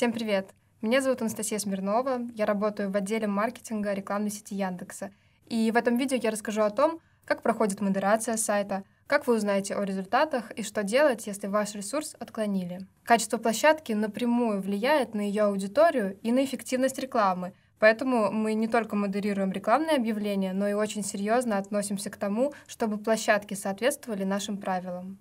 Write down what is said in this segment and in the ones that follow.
Всем привет! Меня зовут Анастасия Смирнова, я работаю в отделе маркетинга рекламной сети Яндекса. И в этом видео я расскажу о том, как проходит модерация сайта, как вы узнаете о результатах и что делать, если ваш ресурс отклонили. Качество площадки напрямую влияет на ее аудиторию и на эффективность рекламы, Поэтому мы не только модерируем рекламные объявления, но и очень серьезно относимся к тому, чтобы площадки соответствовали нашим правилам.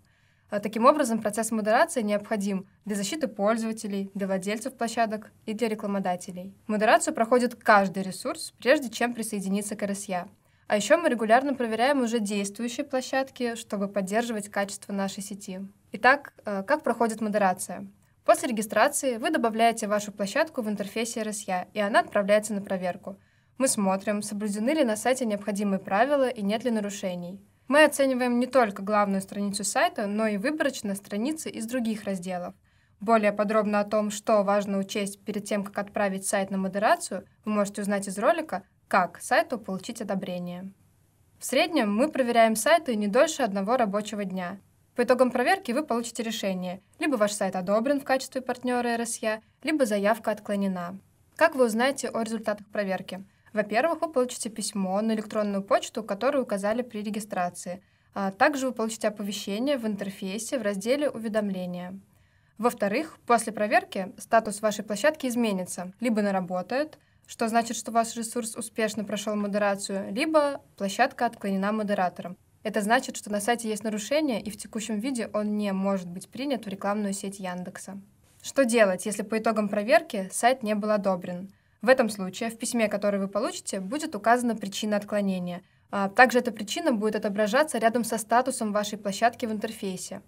А, таким образом, процесс модерации необходим для защиты пользователей, для владельцев площадок и для рекламодателей. Модерацию проходит каждый ресурс, прежде чем присоединиться к РСЯ. А еще мы регулярно проверяем уже действующие площадки, чтобы поддерживать качество нашей сети. Итак, э, как проходит модерация? После регистрации вы добавляете вашу площадку в интерфейсе РСЯ, и она отправляется на проверку. Мы смотрим, соблюдены ли на сайте необходимые правила и нет ли нарушений. Мы оцениваем не только главную страницу сайта, но и выборочно страницы из других разделов. Более подробно о том, что важно учесть перед тем, как отправить сайт на модерацию, вы можете узнать из ролика «Как сайту получить одобрение». В среднем мы проверяем сайты не дольше одного рабочего дня. По итогам проверки вы получите решение, либо ваш сайт одобрен в качестве партнера РСЯ, либо заявка отклонена. Как вы узнаете о результатах проверки? Во-первых, вы получите письмо на электронную почту, которую указали при регистрации. А также вы получите оповещение в интерфейсе в разделе «Уведомления». Во-вторых, после проверки статус вашей площадки изменится. Либо наработает, что значит, что ваш ресурс успешно прошел модерацию, либо площадка отклонена модератором. Это значит, что на сайте есть нарушение, и в текущем виде он не может быть принят в рекламную сеть Яндекса. Что делать, если по итогам проверки сайт не был одобрен? В этом случае в письме, которое вы получите, будет указана причина отклонения. А, также эта причина будет отображаться рядом со статусом вашей площадки в интерфейсе.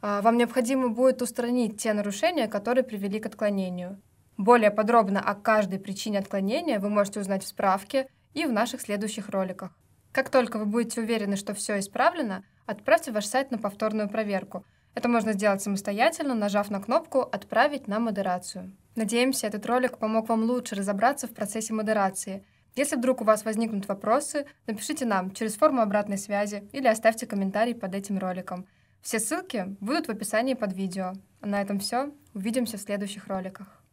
А, вам необходимо будет устранить те нарушения, которые привели к отклонению. Более подробно о каждой причине отклонения вы можете узнать в справке и в наших следующих роликах. Как только вы будете уверены, что все исправлено, отправьте ваш сайт на повторную проверку. Это можно сделать самостоятельно, нажав на кнопку «Отправить на модерацию». Надеемся, этот ролик помог вам лучше разобраться в процессе модерации. Если вдруг у вас возникнут вопросы, напишите нам через форму обратной связи или оставьте комментарий под этим роликом. Все ссылки будут в описании под видео. А на этом все. Увидимся в следующих роликах.